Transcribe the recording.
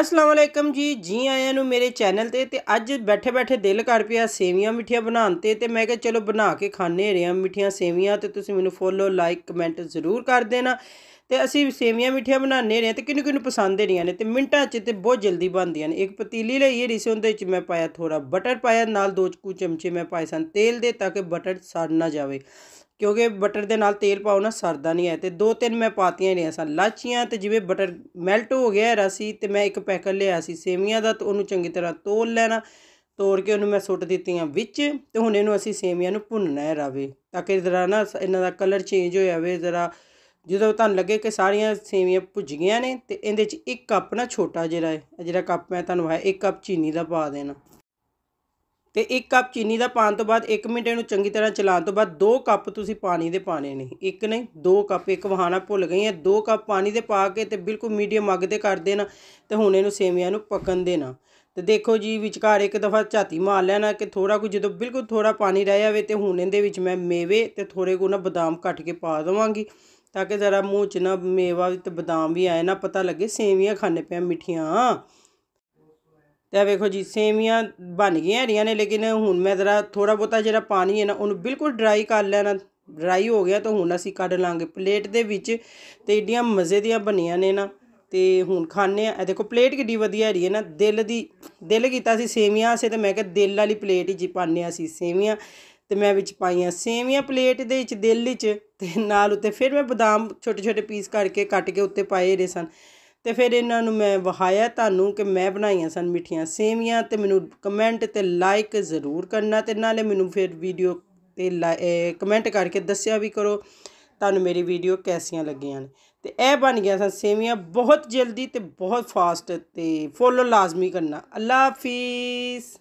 ਅਸਲਾਮ ਅਲੈਕਮ ਜੀ ਜੀ ਆਇਆਂ ਨੂੰ ਮੇਰੇ ਚੈਨਲ ਤੇ ਤੇ ਅੱਜ ਬੈਠੇ ਬੈਠੇ ਦਿਲ ਕਰ ਪਿਆ ਸੇਵੀਆਂ ਮਿੱਠੀਆਂ ਬਣਾਉਣ ਤੇ ਤੇ ਮੈਂ ਕਿਹਾ ਚਲੋ ਬਣਾ ਕੇ ਖਾਣੇ ਰਿਆਂ ਮਿੱਠੀਆਂ ਸੇਵੀਆਂ ਤੇ ਤੁਸੀਂ ਮੈਨੂੰ ਫੋਲੋ ਲਾਈਕ ਕਮੈਂਟ ਜ਼ਰੂਰ ਕਰ ਦੇਣਾ ਤੇ ਅਸੀਂ ਸੇਵੀਆਂ ਮਿੱਠੀਆਂ ਬਣਾਉਂਦੇ ਰਹੇ ਤੇ ਕਿੰਨੂ ਕਿੰਨੂ ਪਸੰਦ ਰਹੀਆਂ ਨੇ ਤੇ ਮਿੰਟਾਂ 'ਚ ਤੇ ਬਹੁਤ ਜਲਦੀ ਬਣਦੀਆਂ ਨੇ ਇੱਕ ਪਤੀਲੀ ਲਈ ਰਿਸੇ ਉਹਦੇ 'ਚ ਮੈਂ ਪਾਇਆ ਥੋੜਾ ਬਟਰ ਪਾਇਆ ਨਾਲ ਦੋ ਚਕੂ ਚਮਚੇ ਮੈਂ ਪਾਏ ਸਨ ਤੇਲ ਦੇ ਤਾਂ ਕਿ ਬਟਰ ਸੜ ਨਾ ਜਾਵੇ ਕਿਉਂਕਿ ਬਟਰ ਦੇ ਨਾਲ ਤੇਲ ਪਾਉ ਨਾ ਸਰਦਾ ਨਹੀਂ ਹੈ ਤੇ ਦੋ ਤਿੰਨ ਮੈਂ ਪਾਤੀਆਂ ਰਹੀਆਂ ਸਨ ਲਾਚੀਆਂ ਤੇ ਜਿਵੇਂ ਬਟਰ ਮੈਲਟ ਹੋ ਗਿਆ ਰਸੀ ਤੇ ਮੈਂ ਇੱਕ ਪੈਕਟ ਲਿਆ ਸੀ ਸੇਵੀਆਂ ਦਾ ਤੇ ਉਹਨੂੰ ਚੰਗੀ ਤਰ੍ਹਾਂ ਤੋਲ ਲੈਣਾ ਤੋੜ ਕੇ ਉਹਨੂੰ ਮੈਂ ਸੁੱਟ ਦਿੱਤੀਆਂ ਵਿੱਚ ਤੇ ਹੁਣ ਇਹਨੂੰ ਅਸੀਂ ਸੇਵੀਆਂ ਨੂੰ ਭੁੰਨਣਾ ਹੈ ਰਾਵੇ ਤਾਂ ਕਿ ਜ਼ਰਾ ਨਾ ਇਹਨਾਂ ਦਾ ਕਲਰ ਚੇਂਜ ਹੋ ਜਾਵੇ ਜ਼ਰਾ ਜਦੋਂ ਤੁਹਾਨੂੰ ਲੱਗੇ ਕਿ ਸਾਰੀਆਂ ਸੇਵੀਆਂ ਭੁੱਜ ਗਈਆਂ ਨੇ ਤੇ ਇਹਦੇ 'ਚ ਇੱਕ ਕੱਪ ਨਾ ਛੋਟਾ ਜਿਹੜਾ ਹੈ ਜਿਹੜਾ ਕੱਪ ਮੈਂ ਤੁਹਾਨੂੰ ਹੈ ਇੱਕ ਕੱਪ ਚੀਨੀ ਦਾ ਪਾ ਦੇਣਾ ਤੇ ਇੱਕ ਕੱਪ ਚੀਨੀ ਦਾ ਪਾਣ ਤੋਂ ਬਾਅਦ 1 ਮਿੰਟ ਇਹਨੂੰ ਚੰਗੀ ਤਰ੍ਹਾਂ ਚਲਾਉਣ ਤੋਂ ਬਾਅਦ 2 ਕੱਪ ਤੁਸੀਂ ਪਾਣੀ ਦੇ ਪਾਣੇ ਨੇ ਇੱਕ ਨਹੀਂ 2 ਕੱਪ ਇੱਕ ਵਹਾਣਾ ਭੁੱਲ ਗਈ ਹੈ 2 ਕੱਪ ਪਾਣੀ ਦੇ ਪਾ ਕੇ ਤੇ ਬਿਲਕੁਲ ਮੀਡੀਅਮ ਅੱਗ ਤੇ ਕਰ ਦੇਣਾ ਤੇ ਹੁਣ ਇਹਨੂੰ ਸੇਵੀਆਂ ਨੂੰ ਪਕਣ ਦੇਣਾ ਤੇ ਦੇਖੋ ਜੀ ਵਿਚਕਾਰ ਇੱਕ ਦਫਾ ਝਾਤੀ ਮਾਰ ਲੈਣਾ ਕਿ ਥੋੜਾ ਕੁ ਜਦੋਂ ਬਿਲਕੁਲ ਥੋੜਾ ਪਾਣੀ ਰਹਿ ਜਾਵੇ ਤੇ ਹੁਣ ਇਹਦੇ ਵਿੱਚ ਮੈਂ ਮੇਵੇ ਤੇ ਥੋੜੇ ਕੁ ਨਾ ਬਦਾਮ ਕੱਟ ਕੇ ਪਾ ਦਵਾਂਗੀ ਤਾਂ ਕਿ ਜ਼ਰਾ ਮੂੰਹ 'ਚ ਨਾ ਮੇਵਾ ਤੇ ਬਦਾਮ ਵੀ ਆਏ ਨਾ ਪਤਾ ਲੱਗੇ ਸੇਵੀਆਂ ਖਾਣੇ ਪਿਆ ਮਿੱਠੀਆਂ ਤੇ ਵੇਖੋ ਜੀ ਸੇਵੀਆਂ ਬਣ ਗਈਆਂ ਹਰੀਆਂ ਨੇ ਲੇਕਿਨ ਹੁਣ ਮੈਂ ਜ਼ਰਾ ਥੋੜਾ ਬੋਤਾ ਜਿਹੜਾ ਪਾਣੀ ਹੈ ਨਾ ਉਹਨੂੰ ਬਿਲਕੁਲ ਡਰਾਈ ਕਰ ਲੈਣਾ ਡਰਾਈ ਹੋ ਗਿਆ ਤਾਂ ਹੁਣ ਅਸੀਂ ਕੱਢ ਲਾਂਗੇ ਪਲੇਟ ਦੇ ਵਿੱਚ ਤੇ ਏਡੀਆਂ ਮਜ਼ੇ ਦੀਆਂ ਬਣੀਆਂ ਨੇ ਨਾ ਤੇ ਹੁਣ ਖਾਣੇ ਆ ਦੇਖੋ ਪਲੇਟ ਕਿੱਡੀ ਵਧੀਆ ਰਹੀ ਹੈ ਨਾ ਦਿਲ ਦੀ ਦਿਲ ਕੀਤਾ ਸੀ ਸੇਵੀਆਂ ਸੇ ਤੇ ਮੈਂ ਕਿਹਾ ਦਿਲ ਵਾਲੀ ਪਲੇਟ ਹੀ ਜੀ ਪਾਣੇ ਆ ਸੀ ਸੇਵੀਆਂ ਤੇ ਮੈਂ ਵਿੱਚ ਪਾਈਆਂ ਸੇਵੀਆਂ ਪਲੇਟ ਦੇ ਵਿੱਚ ਦਿਲ ਵਿੱਚ ਤੇ ਨਾਲ ਉੱਤੇ ਫਿਰ ਮੈਂ ਬਦਾਮ ਛੋਟੇ ਛੋਟੇ ਪੀਸ ਕਰਕੇ ਕੱਟ ਕੇ ਉੱਤੇ ਪਾਏ ਰੇ ਸਨ ਤੇ ਫਿਰ ਇਹਨਾਂ ਨੂੰ ਮੈਂ ਵਹਾਇਆ ਤੁਹਾਨੂੰ ਕਿ ਮੈਂ ਬਣਾਈਆਂ ਸਨ ਮਿੱਠੀਆਂ ਸੇਵੀਆਂ ਤੇ ਮੈਨੂੰ ਕਮੈਂਟ ਤੇ ਲਾਈਕ ਜ਼ਰੂਰ ਕਰਨਾ ਤੇ ਨਾਲੇ ਮੈਨੂੰ ਫਿਰ ਵੀਡੀਓ ਤੇ ਕਮੈਂਟ ਕਰਕੇ ਦੱਸਿਆ ਵੀ ਕਰੋ ਤੁਹਾਨੂੰ ਮੇਰੀ ਵੀਡੀਓ ਕੈਸੀਆਂ ਲੱਗੀਆਂ ਨੇ ਤੇ ਇਹ ਬਣ ਗਿਆ ਸਨ ਸੇਵੀਆਂ ਬਹੁਤ ਜਲਦੀ ਤੇ ਬਹੁਤ ਫਾਸਟ ਤੇ ਫੋਲੋ ਲਾਜ਼ਮੀ ਕਰਨਾ ਅੱਲਾ ਹਾਫਿਜ਼